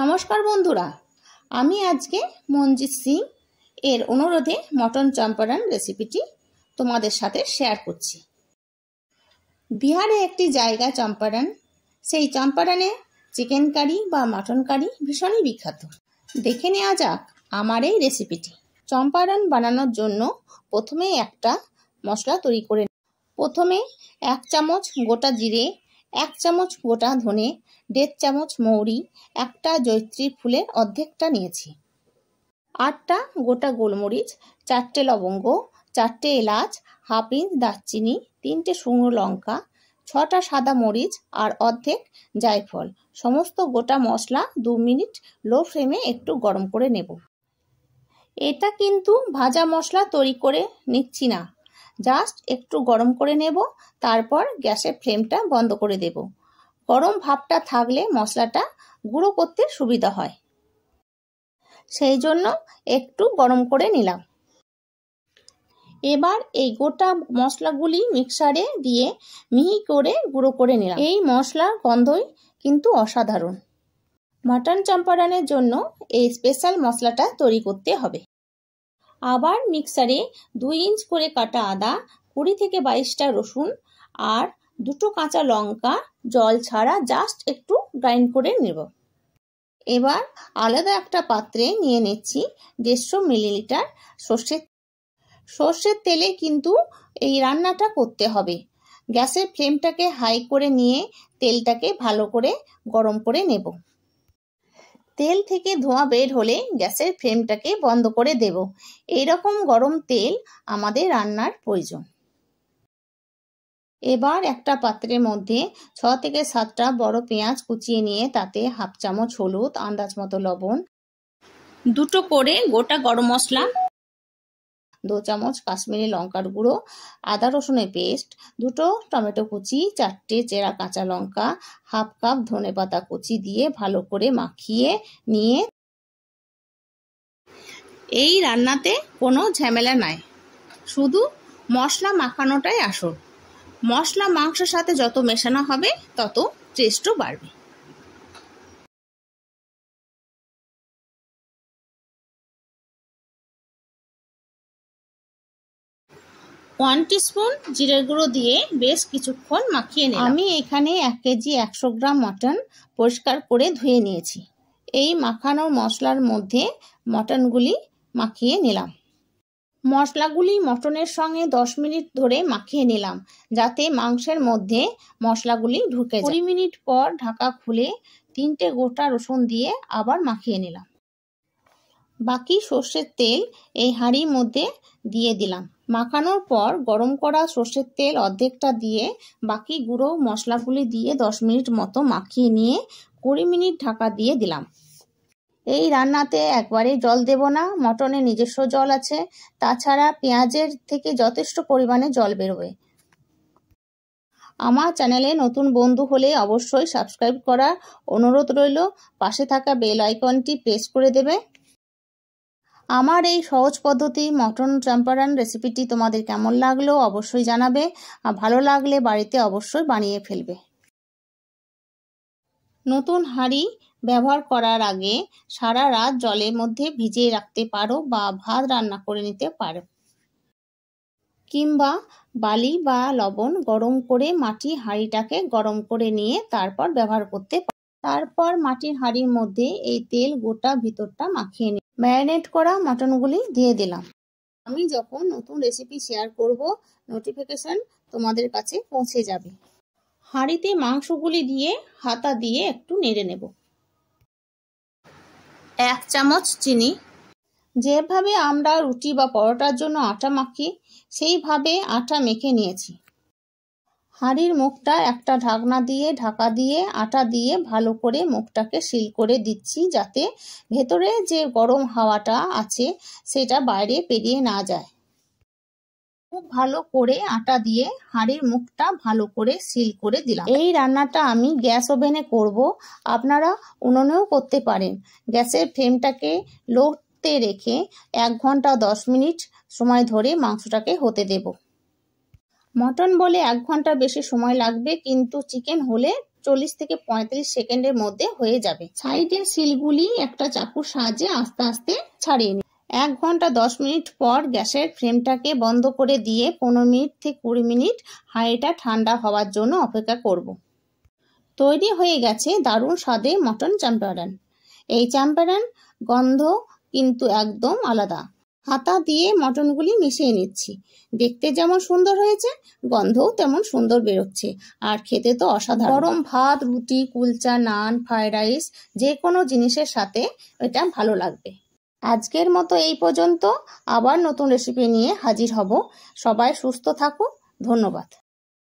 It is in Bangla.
নমস্কার বন্ধুরা আমি আজকে মঞ্জিত সিং এর অনুরোধে মটন চম্পারান রেসিপিটি তোমাদের সাথে শেয়ার করছি বিহারে একটি জায়গা চম্পারান সেই চম্পারানে চিকেন কারি বা মটন কারি ভীষণই বিখ্যাত দেখে নেওয়া যাক আমার এই রেসিপিটি চম্পারান বানানোর জন্য প্রথমে একটা মশলা তৈরি করে প্রথমে এক চামচ গোটা জিরে এক চামচ গোটা ধনে দেড় চামচ মৌরি একটা জৈত্রী ফুলের অর্ধেকটা নিয়েছি আটটা গোটা গোলমরিচ চারটে লবঙ্গ চারটে এলাচ হাফ ইঞ্চ দারচিনি তিনটে শুকনো লঙ্কা ছটা সাদা মরিচ আর অর্ধেক জায়ফল সমস্ত গোটা মশলা দু মিনিট লো ফ্লেমে একটু গরম করে নেব এটা কিন্তু ভাজা মশলা তৈরি করে নিচ্ছি না জাস্ট একটু গরম করে নেব তারপর গ্যাসের ফ্লেমটা বন্ধ করে দেব গরম ভাবটা থাকলে মশলাটা গুঁড়ো করতে সুবিধা হয় সেই জন্য একটু গরম করে নিলাম এবার এই গোটা মশলাগুলি মিক্সারে দিয়ে মিহি করে গুঁড়ো করে নিলাম এই মশলার গন্ধই কিন্তু অসাধারণ মাটন চম্পারানের জন্য এই স্পেশাল মশলাটা তৈরি করতে হবে আবার মিক্সারে দুই ইঞ্চ করে কাটা আদা কুড়ি থেকে বাইশটা রসুন আর দুটো কাঁচা লঙ্কা জল ছাড়া জাস্ট একটু গ্রাইন্ড করে নেব এবার আলাদা একটা পাত্রে নিয়ে নিচ্ছি দেড়শো মিলিলিটার সর্ষের সর্ষের তেলে কিন্তু এই রান্নাটা করতে হবে গ্যাসের ফ্লেমটাকে হাই করে নিয়ে তেলটাকে ভালো করে গরম করে নেব তেল থেকে ধোঁয়া বের হলে গ্যাসের ফ্লেমটাকে বন্ধ করে দেব এই রকম গরম তেল আমাদের রান্নার প্রয়োজন এবার একটা পাত্রের মধ্যে ছ থেকে সাতটা বড় পেঁয়াজ কুচিয়ে নিয়ে তাতে হাফ চামচ হলুদ আন্দাজ মতো লবণ দুটো করে গোটা গরম মশলা দু চামচ কাশ্মীরি লঙ্কার গুঁড়ো আদা রসুনের পেস্ট দুটো টমেটো কুচি চারটে চেরা কাঁচা লঙ্কা হাফ কাপ ধনে পাতা কুচি দিয়ে ভালো করে মাখিয়ে নিয়ে এই রান্নাতে কোনো ঝামেলা নাই শুধু মশলা মাখানোটাই আসল মশলা মাংসের সাথে যত মেশানো হবে তত টেস্টও বাড়বে ওয়ান টিস্পুন জিরে গুঁড়ো দিয়ে বেশ কিছুক্ষণ মাখিয়ে নিই আমি এখানে এক কেজি একশো গ্রাম মটন পরিষ্কার করে ধুয়ে নিয়েছি এই মাখানো মশলার মধ্যে মটনগুলি মাখিয়ে নিলাম মশলাগুলি মটনের সঙ্গে দশ মিনিট ধরে মাখিয়ে নিলাম যাতে মাংসের মধ্যে মশলাগুলি ঢুকে কুড়ি মিনিট পর ঢাকা খুলে তিনটে গোটা রসুন দিয়ে আবার মাখিয়ে নিলাম বাকি সর্ষের তেল এই হাঁড়ির মধ্যে দিয়ে দিলাম মাখানোর পর গরম করা সর্ষের তেল অর্ধেকটা দিয়ে বাকি গুঁড়ো মশলাগুলি দিয়ে দশ মিনিট মতো মাখিয়ে নিয়ে কুড়ি মিনিট ঢাকা দিয়ে দিলাম এই রান্নাতে একবারে জল দেব না মটনে নিজস্ব জল আছে তাছাড়া পেঁয়াজের থেকে যথেষ্ট পরিমাণে জল বেরোবে আমার চ্যানেলে নতুন বন্ধু হলে অবশ্যই সাবস্ক্রাইব করার অনুরোধ রইল পাশে থাকা বেল আইকনটি প্রেস করে দেবে আমার এই সহজ পদ্ধতি মটন চম্পারান রেসিপিটি তোমাদের কেমন লাগলো অবশ্যই জানাবে আর ভালো লাগলে বাড়িতে অবশ্যই বানিয়ে ফেলবে নতুন হাঁড়ি ব্যবহার করার আগে সারা রাত জলের মধ্যে ভিজিয়ে রাখতে পারো বা ভাত রান্না করে নিতে পারো কিংবা বালি বা লবণ গরম করে মাটি হাঁড়িটাকে গরম করে নিয়ে তারপর ব্যবহার করতে পারো তারপর মাটির হাঁড়ির মধ্যে এই তেল গোটা ভিতরটা মাখিয়ে ম্যারিনেট করা মাটনগুলি দিয়ে দিলাম আমি যখন নতুন রেসিপি শেয়ার করব নোটিফিকেশান তোমাদের কাছে পৌঁছে যাবে হাঁড়িতে মাংসগুলি দিয়ে হাতা দিয়ে একটু নেড়ে নেব এক চামচ চিনি যেভাবে আমরা রুটি বা পরোটার জন্য আটা মাখি সেইভাবে আটা মেখে নিয়েছি হাঁড়ির মুখটা একটা ঢাকনা দিয়ে ঢাকা দিয়ে আটা দিয়ে ভালো করে মুখটাকে সিল করে দিচ্ছি যাতে ভেতরে যে গরম হাওয়াটা আছে সেটা বাইরে পেরিয়ে না যায় খুব ভালো করে আটা দিয়ে হাঁড়ির মুখটা ভালো করে সিল করে দিলাম এই রান্নাটা আমি গ্যাস ওভেনে করব আপনারা উনুনেও করতে পারেন গ্যাসের ফ্লেমটাকে লোতে রেখে এক ঘন্টা দশ মিনিট সময় ধরে মাংসটাকে হতে দেবো মটন বলে এক ঘন্টা বেশি সময় লাগবে কিন্তু চিকেন হলে চল্লিশ থেকে পঁয়ত্রিশ সেকেন্ডের মধ্যে হয়ে যাবে সাইডের সিলগুলি একটা চাকুর সাহায্যে আস্তে আস্তে ছাড়িয়ে নিন এক ঘন্টা দশ মিনিট পর গ্যাসের ফ্রেমটাকে বন্ধ করে দিয়ে পনেরো মিনিট থেকে কুড়ি মিনিট হাঁড়িটা ঠান্ডা হওয়ার জন্য অপেক্ষা করব। তৈরি হয়ে গেছে দারুণ স্বাদে মটন চাম্পারান এই চাম্পারান গন্ধ কিন্তু একদম আলাদা হাতা দিয়ে মটনগুলি মিশিয়ে নিচ্ছি দেখতে যেমন সুন্দর হয়েছে গন্ধও তেমন সুন্দর বেরোচ্ছে আর খেতে তো অসাধারণ গরম ভাত রুটি কুলচা নান ফ্রায়েড রাইস যে কোনো জিনিসের সাথে এটা ভালো লাগবে আজকের মতো এই পর্যন্ত আবার নতুন রেসিপি নিয়ে হাজির হব সবাই সুস্থ থাকুক ধন্যবাদ